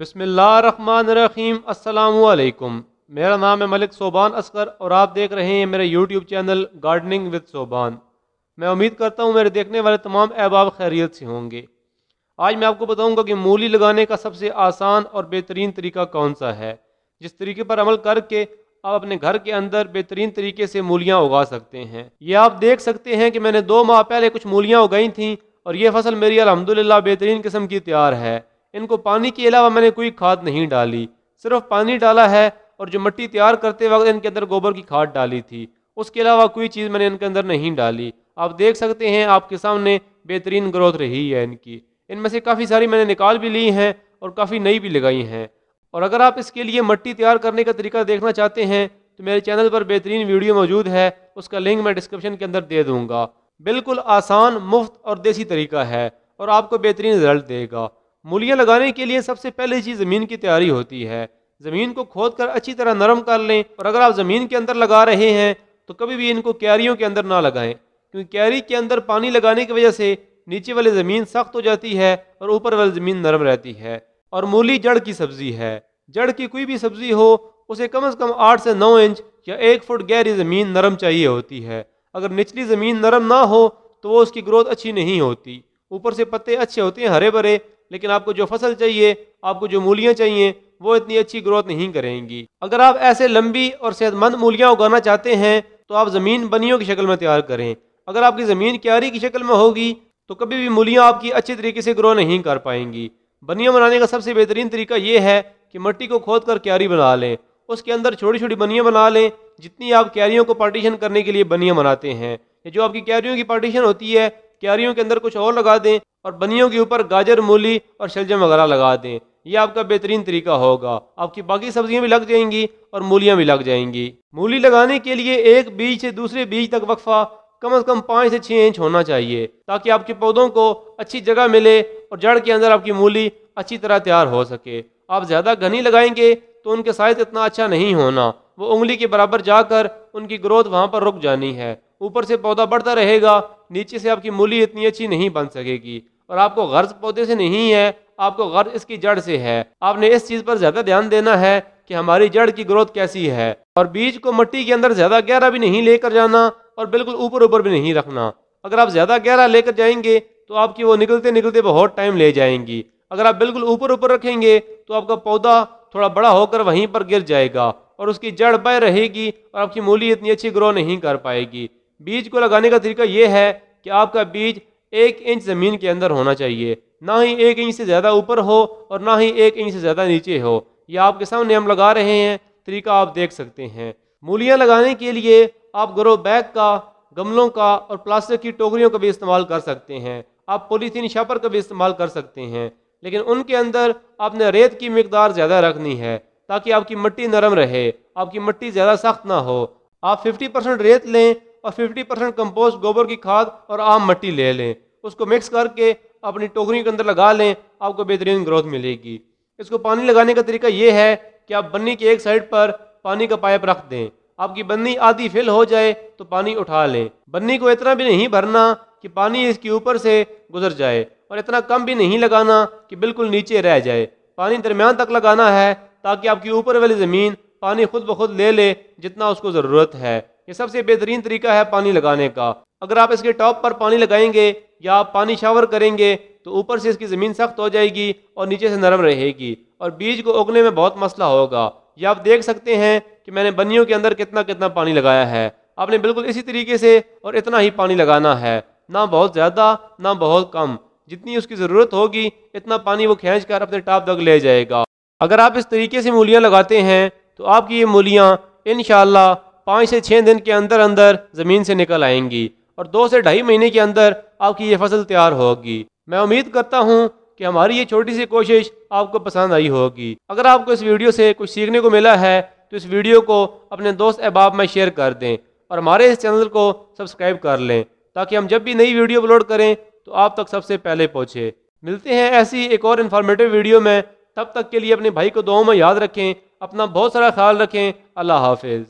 बसमीम अल्लाम मेरा नाम है मलिक सोबान असकर और आप देख रहे हैं मेरे YouTube channel gardening with Soban मैं उम्मीद करता हूँ मेरे देखने वाले तमाम अहबाब खैरियत से होंगे आज मैं आपको बताऊँगा कि मूली लगाने का सबसे आसान और बेहतरीन तरीका कौन सा है जिस तरीके पर अमल करके आप अपने घर के अंदर बेहतरीन तरीके से मूलियाँ उगा सकते हैं ये आप देख सकते हैं कि मैंने दो माह पहले कुछ मूलियाँ उगाई थी और ये फसल मेरी अलहमदिल्ला बेहतरीन किस्म की तैयार है इनको पानी के अलावा मैंने कोई खाद नहीं डाली सिर्फ पानी डाला है और जो मिट्टी तैयार करते वक्त इनके अंदर गोबर की खाद डाली थी उसके अलावा कोई चीज़ मैंने इनके अंदर नहीं डाली आप देख सकते हैं आपके सामने बेहतरीन ग्रोथ रही है इनकी इनमें से काफ़ी सारी मैंने निकाल भी ली हैं और काफ़ी नई भी लगाई हैं और अगर आप इसके लिए मट्टी तैयार करने का तरीका देखना चाहते हैं तो मेरे चैनल पर बेहतरीन वीडियो मौजूद है उसका लिंक मैं डिस्क्रिप्शन के अंदर दे दूँगा बिल्कुल आसान मुफ्त और देसी तरीका है और आपको बेहतरीन रिजल्ट देगा मूलियाँ लगाने के लिए सबसे पहले चीज़ ज़मीन की तैयारी होती है ज़मीन को खोद कर अच्छी तरह नरम कर लें और अगर आप ज़मीन के अंदर लगा रहे हैं तो कभी भी इनको क्यारियों के अंदर ना लगाएं क्योंकि क्यारी के अंदर पानी लगाने की वजह से नीचे वाली ज़मीन सख्त हो जाती है और ऊपर वाली ज़मीन नरम रहती है और मूली जड़ की सब्ज़ी है जड़ की कोई भी सब्ज़ी हो उसे कम अज़ कम आठ से नौ इंच या एक फुट गहरी ज़मीन नरम चाहिए होती है अगर निचली ज़मीन नरम ना हो तो वो उसकी ग्रोथ अच्छी नहीं होती ऊपर से पत्ते अच्छे होते हैं हरे भरे लेकिन आपको जो फसल चाहिए आपको जो मूलियाँ चाहिए वो इतनी अच्छी ग्रोथ नहीं करेंगी अगर आप ऐसे लंबी और सेहतमंद मूलियाँ उगाना चाहते हैं तो आप ज़मीन बनियों की शक्ल में तैयार करें अगर आपकी ज़मीन क्यारी की शक्ल में होगी तो कभी भी मूलियाँ आपकी अच्छे तरीके से ग्रो नहीं कर पाएंगी बनियाँ बनाने का सबसे बेहतरीन तरीका ये है कि मट्टी को खोद कर क्यारी बना लें उसके अंदर छोटी छोटी बनियाँ बना लें जितनी आप क्यारियों को पार्टीशन करने के लिए बनियाँ बनाते हैं जो आपकी क्यारियों की पार्टीशन होती है क्यारियों के अंदर कुछ और लगा दें और बनियों के ऊपर गाजर मूली और शलजम वगैरह लगा दें यह आपका बेहतरीन तरीका होगा आपकी बाकी सब्जियां भी लग जाएंगी और मूलियां भी लग जाएंगी मूली लगाने के लिए एक बीज से दूसरे बीज तक वक्फा कम से कम पाँच से छः इंच होना चाहिए ताकि आपके पौधों को अच्छी जगह मिले और जड़ के अंदर आपकी मूली अच्छी तरह तैयार हो सके आप ज़्यादा घनी लगाएंगे तो उनके साइज इतना अच्छा नहीं होना वो उंगली के बराबर जाकर उनकी ग्रोथ वहाँ पर रुक जानी है ऊपर से पौधा बढ़ता रहेगा नीचे से आपकी मूली इतनी अच्छी नहीं बन सकेगी और आपको गर्ज पौधे से नहीं है आपको गर्ज इसकी जड़ से है आपने इस चीज़ पर ज़्यादा ध्यान देना है कि हमारी जड़ की ग्रोथ कैसी है और बीज को मिट्टी के अंदर ज़्यादा गहरा भी नहीं लेकर जाना और बिल्कुल ऊपर ऊपर भी नहीं रखना अगर आप ज़्यादा गहरा लेकर जाएंगे तो आपकी वो निकलते निकलते बहुत टाइम ले जाएंगी अगर आप बिल्कुल ऊपर ऊपर रखेंगे तो आपका पौधा थोड़ा बड़ा होकर वहीं पर गिर जाएगा और उसकी जड़ बह रहेगी और आपकी मूली इतनी अच्छी ग्रो नहीं कर पाएगी बीज को लगाने का तरीका यह है कि आपका बीज एक इंच ज़मीन के अंदर होना चाहिए ना ही एक इंच से ज़्यादा ऊपर हो और ना ही एक इंच से ज़्यादा नीचे हो यह आपके सामने हम लगा रहे हैं तरीका आप देख सकते हैं मूलियाँ लगाने के लिए आप ग्रो बैग का गमलों का और प्लास्टिक की टोकरियों का भी इस्तेमाल कर सकते हैं आप पोलीथीन शापर का भी इस्तेमाल कर सकते हैं लेकिन उनके अंदर आपने रेत की मकदार ज़्यादा रखनी है ताकि आपकी मिट्टी नरम रहे आपकी मिट्टी ज़्यादा सख्त ना हो आप 50 परसेंट रेत लें और 50 परसेंट कम्पोस्ट गोबर की खाद और आम मट्टी ले लें उसको मिक्स करके अपनी टोकरी के अंदर लगा लें आपको बेहतरीन ग्रोथ मिलेगी इसको पानी लगाने का तरीका ये है कि आप बन्नी के एक साइड पर पानी का पाइप रख दें आपकी बन्नी आधी फिल हो जाए तो पानी उठा लें बन्नी को इतना भी नहीं भरना कि पानी इसके ऊपर से गुजर जाए और इतना कम भी नहीं लगाना कि बिल्कुल नीचे रह जाए पानी दरमियान तक लगाना है ताकि आपकी ऊपर वाली ज़मीन पानी खुद ब खुद ले ले जितना उसको ज़रूरत है ये सबसे बेहतरीन तरीका है पानी लगाने का अगर आप इसके टॉप पर पानी लगाएंगे या आप पानी शावर करेंगे तो ऊपर से इसकी ज़मीन सख्त हो जाएगी और नीचे से नरम रहेगी और बीज को उगने में बहुत मसला होगा या आप देख सकते हैं कि मैंने बनियों के अंदर कितना कितना पानी लगाया है आपने बिल्कुल इसी तरीके से और इतना ही पानी लगाना है ना बहुत ज़्यादा ना बहुत कम जितनी उसकी ज़रूरत होगी इतना पानी वो खींच कर अपने टाप तक ले जाएगा अगर आप इस तरीके से मूलियाँ लगाते हैं तो आपकी ये मूलियाँ इन पाँच से छः दिन के अंदर अंदर ज़मीन से निकल आएंगी और दो से ढाई महीने के अंदर आपकी ये फसल तैयार होगी मैं उम्मीद करता हूँ कि हमारी ये छोटी सी कोशिश आपको पसंद आई होगी अगर आपको इस वीडियो से कुछ सीखने को मिला है तो इस वीडियो को अपने दोस्त अहबाब में शेयर कर दें और हमारे इस चैनल को सब्सक्राइब कर लें ताकि हम जब भी नई वीडियो अपलोड करें तो आप तक सबसे पहले पहुँचे मिलते हैं ऐसी एक और इन्फॉर्मेटिव वीडियो में तब तक के लिए अपने भाई को दो में याद रखें अपना बहुत सारा ख्याल रखें अल्लाह हाफिज़